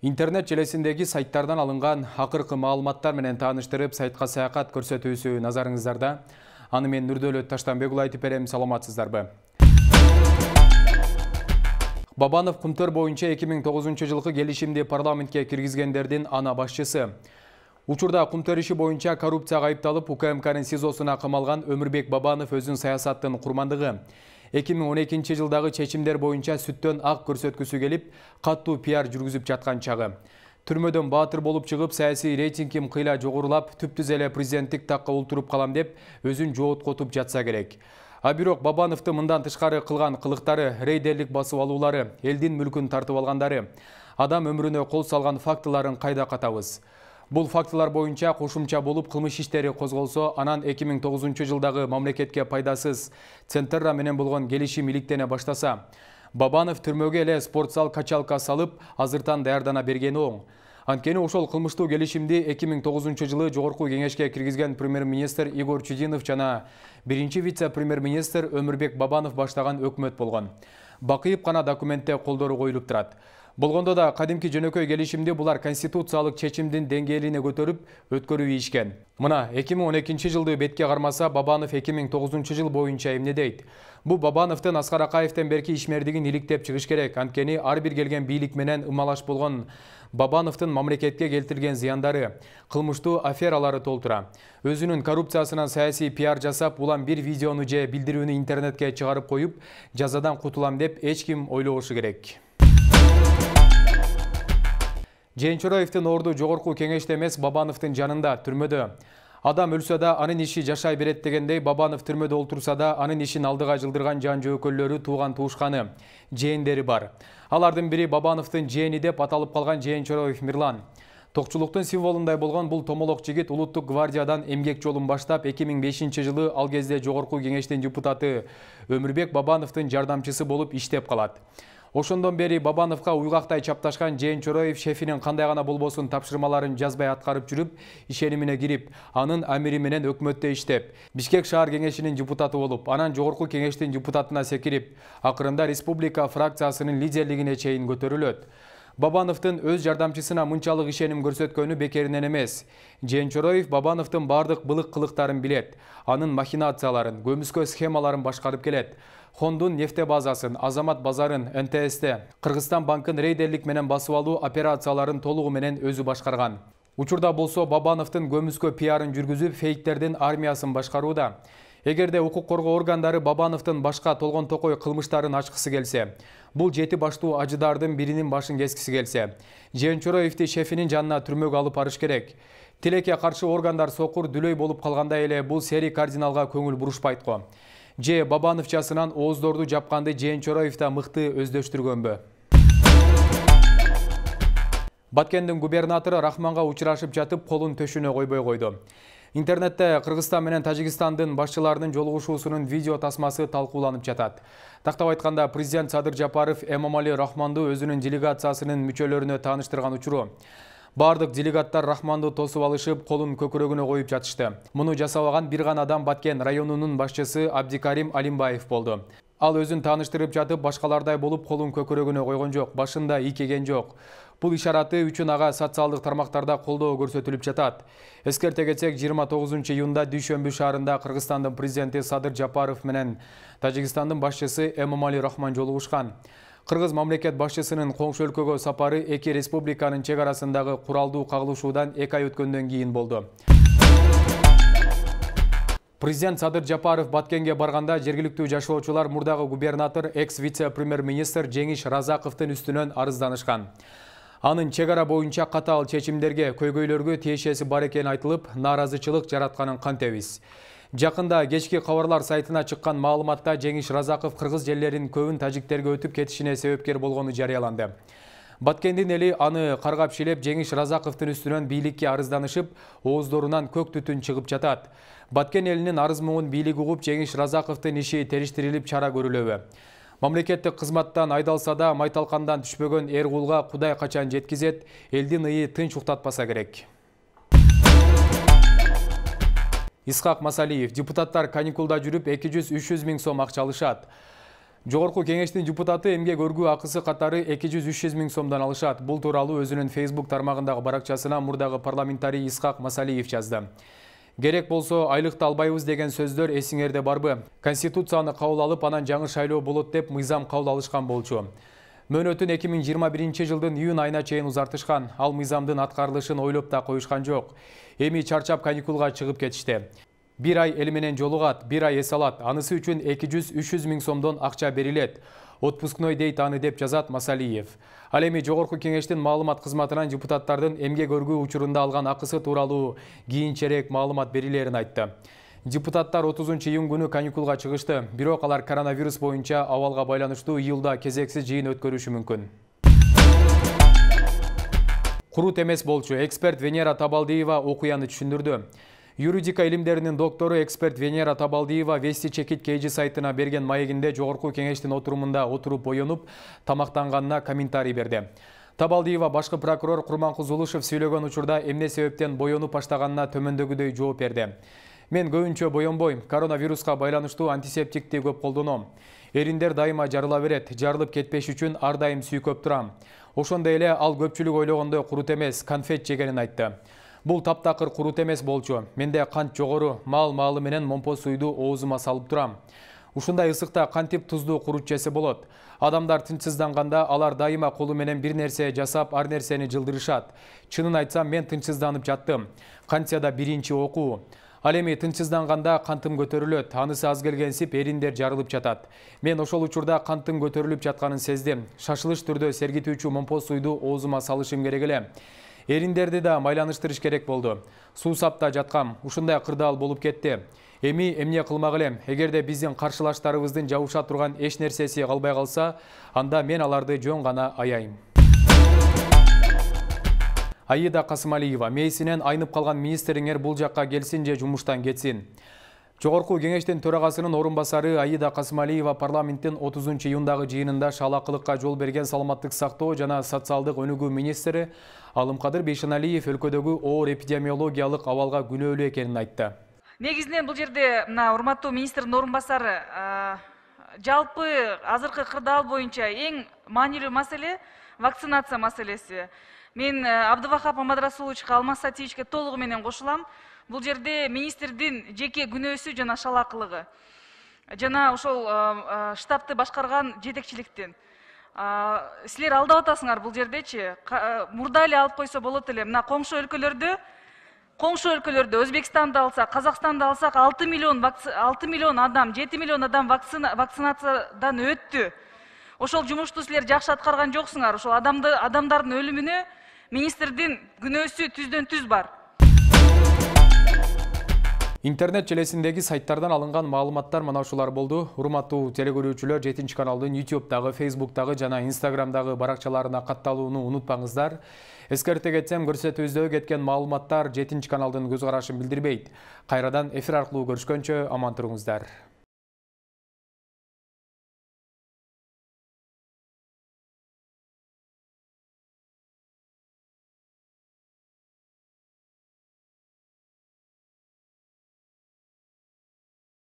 Интернет желесіндегі сайттардан алынған ақырқы маалыматтар менен таныштырып, сайтқа көрсет көрсөтүүсү назарыңыздарда. Аны мен Нүрдөлі Таштанбек улы айтып саламатсыздар саламатсыздарбы. Бабанов Кумтөр бойынша 2009 жылғы келишимди парламентке кіргізгендердің ана башчысы. Учурда Кумтөр иши боюнча коррупцияга айыпталып, УКМКнын СИЗОсуна камалган Өмүрбек Бабанов өзүн саясаттын құрмандығы. эки миң он экинчи жылдагы чечимдер боюнча сүттөн ак көрсөткүсү келип катуу пиар жүргүзүп жаткан чагы түрмөдөн баатыр болуп чыгып саясий рейтингим кыйла жогорулап түптүз эле президенттик такка олтуруп калам деп өзүн жооткотуп жатса керек а бирок бабановду мындан тышкары кылган кылыктары рейдерлик басып алуулары элдин мүлкүн тартып алгандары адам өмүрүнө кол салган фактыларын кайда катабыз Бұл фактылар бойынша қошымча болып қылмыш іштері козголсо анан 2009 жылдағы мамлекетке пайдасыз Центрра менен болған келишим иликтене баштаса. Бабанов түрмөгө эле спортсал зал качалка салып, азыртан даярдана бергени оң. Анткени ошол кылмыштуу келишимди 2009 жылы жогорку кеңешке киргизген премьер-министр Игор Чудинов жана биринчи вице-премьер-министр өмірбек Бабанов баштаған өкмөт болгон. Бакыйып қана документте қолдору коюлуп турат. Болғанда да кадимки жөнөкөй келишимди бұлар конституциялык чечимдин деңгээлине көтеріп, өткөруі ийишкен мына 2012 жылды бетке қармаса бабанов 2009 жыл бойынша емне дейт бул Бабановтың аскар акаевден берки ишмердигин иликтеп чыгыш керек анткени ар бир келген бийлик менен ымалаш болгон бабановдун мамлекетке келтирген зыяндары кылмыштуу афералары толтура Өзінің коррупциясынан саяси пиар жасап ұлан бир видеоны же билдирүүнү интернетке чығарып қойып, жазадан құтылам деп эч ким ойлобошу керек жээнчороевдин орду жогорку кеңеште эмес бабановдун жанында түрмөдө адам өлсө да анын иши жашай берет дегендей бабанов түрмөдө олтурса да анын ишин алдыга жылдырган жан жөөкөлдөрү тууган туушканы жээндери бар алардын бири бабановдун жээни деп аталып калган жээнчороев мирлан токчулуктун символундай болгон бул томолок жигит улуттук гвардиядан эмгек жолун баштап эки миң бешинчи жылы ал кезде жогорку кеңештин депутаты өмүрбек бабановдун жардамчысы болуп иштеп калат ошондон бери бабановго уйгактай чапташкан жээн чороев шефинин кандай гана болбосун тапшырмаларын жазбай аткарып жүрүп ишенимине кирип анын амири менен өкмөттө иштеп бишкек шаар кеңешинин депутаты болуп анан жогорку кеңештин депутатына секирип акырында республика фракциясынын лидерлигине чейин көтөрүлөт Бабановтын өз жардамчысына мұнчалық ішенім көрсеткөні бекерінен емес. Чороев Бабановтын бардық бұлық қылықтарын билет, анын махинацияларын, көміскө схемаларын башқарып келет. Хондун нефте базасын, Азамат базарын, НТСТ, Қырғызстан банкын рейдерлік менен басып алуу операцияларын толугу менен өзі башқарған. Учурда болсо Бабановтың көміскө пиарын жүргізіп, фейктердин армиясын башқаруыда. эгерде укук коргоо органдары бабановдун башка толгон токой кылмыштарын ачкысы келсе бул жети баштуу ажыдардын биринин башын кескиси келсе жээнчороевди шефинин жанына түрмөгө алып барыш керек тилекке каршы органдар сокур дүлөй болуп калгандай эле бул серик кардиналга көңүл бурушпайт го же бабановчасынан ооздорду жапканды жээнчороев да мыкты өздөштүргөнбү баткендин губернатору рахманга учурашып жатып колун төшүнө койбой койду интернетте кыргызстан менен тажикистандын башчыларынын жолугушуусунун видео тасмасы талкууланып жатат тактап айтканда президент садыр жапаров эмомали рахмонду өзүнүн делегациясынын мүчөлөрүнө тааныштырган учуру баардык делегаттар рахманды тосуп алышып колун көкүрөгүнө коюп жатышты муну жасабаган бир гана адам баткен районунун башчысы абдикарим алимбаев болду ал өзүн тааныштырып жатып башкалардай болуп колун көкүрөгүнө койгон жок башында ийкеген жок бул иш араты үчүн ага социалдык тармактарда колдоо көрсөтүлүп жатат эскерте кетсек жыйырма тогузунчу июнда дүйшөмбү шаарында кыргызстандын президенти садыр жапаров менен тажикстандын башчысы эмомали рахман жолугушкан кыргыз мамлекет башчысынын коңшу өлкөгө сапары эки республиканын чек арасындагы куралдуу кагылышуудан эки ай өткөндөн кийин болду президент садыр жапаров баткенге барганда жергиликтүү жашоочулар мурдагы губернатор экс вице премьер министр жеңиш разаковдун үстүнөн арызданышкан анын чек ара боюнча катаал чечимдерге көйгөйлөргө тиешеси бар экени айтылып нааразычылык жаратканын кантебиз жакында кечки кабарлар сайтына чыккан маалыматта жеңиш Разаков кыргыз жерлеринин көбүн тажиктерге өтүп кетишине себепкер болгону жарыяланды баткендин эли аны каргап шилеп жеңиш Разаковдун үстүнөн бийликке арызданышып ооздорунан көк түтүн чыгып жатат баткен элинин арыз муңун бийлик угуп жеңиш Разаковдун иши териштирилип чара көрүлөбү мамлекеттик кызматтан айдалса да майталкандан түшпөгөн эр кулга кудай качан жеткизет элдин ыйы тынч уктатпаса керек исхак масалиев депутаттар каникулда жүрүп эки жүз үч жүз миң сом акча алышат жогорку кеңештин депутаты эмгек өргүү акысы катары эки жүз үч жүз миң сомдон алышат бул тууралуу өзүнүн фейсбук тармагындагы баракчасына мурдагы парламентарий исхак масалиев жазды керек болсо айлық албайбыз деген сөздөр эсиңерде барбы конституцияны кабыл алып анан жаңы шайлоо болот деп мыйзам кабыл алышкан болчу мөөнөтүн 2021 жылдың жыйырма биринчи жылдын июнь айына чейин узартышкан ал мыйзамдын аткарылышын ойлоп та коюшкан жоқ. эми чарчап каникулга чыгып кетишти Бір ай әлімінен жолуғат, жолугат бир ай есалат, анысы үчүн 200-300 мін сомдон акча берилет отпускной дейт аны деп жазат масалиев ал эми жогорку малымат маалымат депутаттардың депутаттардын көргі ұчырында учурунда алган акысы тууралуу кийинчерээк маалымат берилерин айтты депутаттар 30 июнь күнү каникулга чыгышты бирок алар коронавирус боюнча ауалға байланыштуу июлда кезексиз жыйын өткөрүшү мүмкүн курут эмес болчу эксперт венера табалдиева окуяны түшүндүрдү юридика илимдеринин доктору эксперт венера табалдиева вести чекит kg сайтына берген маегинде жогорку кеңештин отурумунда отуруп боенуп тамактанганына комментарий берди табалдиева башкы прокурор курманкул зулушев сүйлөгөн учурда эмне себептен боенуп баштаганына төмөндөгүдөй жооп берди мен көбүнчө боенбойм коронавируска байланыштуу антисептикти көп колдоном эриндер дайыма жарыла берет жарылып кетпеш үчүн ар дайым сүйкөп турам ошондой эле ал көпчүлүк ойлогондой курут эмес конфет жегенин айтты бул таптакыр курут эмес болчу менде кант жогору маал маалы менен момпо уйду оозума салып турам ушундай ысыкта кантип туздуу курут жесе болот адамдар тынчсызданганда алар дайыма колу менен бир нерсе жасап ар нерсени жылдырышат чынын айтсам мен тынчсызданып жаттым кантсе биринчи окуу ал эми тынчсызданганда кантым көтөрүлөт анысы аз келгенсип эриндер жарылып жатат мен ошол учурда канттын көтөрүлүп жатканын сездим шашылыш түрдө сергитүүчү момпо момпозуйду оозума салышым керек эле эриндерди да майланыштырыш керек болду суусап да жаткам ушундай кырдаал болуп кетти эми эмне кылмак элем эгерде биздин каршылаштарыбыздын жабыша турган эч нерсеси калбай калса анда мен аларды жөн гана аяйм аида касымалиева мээсинен айнып калган министриңер бул жакка келсин же жумуштан кетсин жогорку кеңештин төрагасынын орун басары аида касымалиева парламенттин отузунчу июндагы жыйынында шалаакылыкка жол берген саламаттык сактоо жана социалдык өнүгүү министри алымкадыр бейшеналиев өлкөдөгү оор эпидемиологиялык абалга күнөөлүү экенин айтты негизинен бул жерде мына урматтуу министрдин орун басары жалпы азыркы кырдаал боюнча эң маанилүү маселе вакцинация маселеси мен э, абдывахап мамадрасуловичке алмаз сатиевичке толугу менен кошулам бул жерде министрдин жеке күнөөсү жана шалаакылыгы жана ошол э, э, штабты башкарган жетекчиликтин силер алдап атасыңар бул жердечи мурда эле алып койсо болот эле мына коңшу өлкөлөрдө коңшу өлкөлөрдө өзбекстанды алсак казакстанды алсак алты миллион алты миллион адам жети миллион адам вакцинациядан өттү ошол жумушту силер жакшы аткарган жоксуңар ошол адамды адамдардын өлүмүнө министрдин күнөөсү түздөн түз бар интернет желесиндеги сайттардан алынган маалыматтар мына ушулар болду урматтуу телекөрүүчүлөр жетинчи каналдын ютубтагы фейсбуктагы жана инстаграмдагы баракчаларына катталууну унутпаңыздар эскерте кетсем көрсөтүүбүздө кеткен маалыматтар жетинчи каналдын көз карашын билдирбейт кайрадан эфир аркылуу көрүшкөнчө аман туруңуздар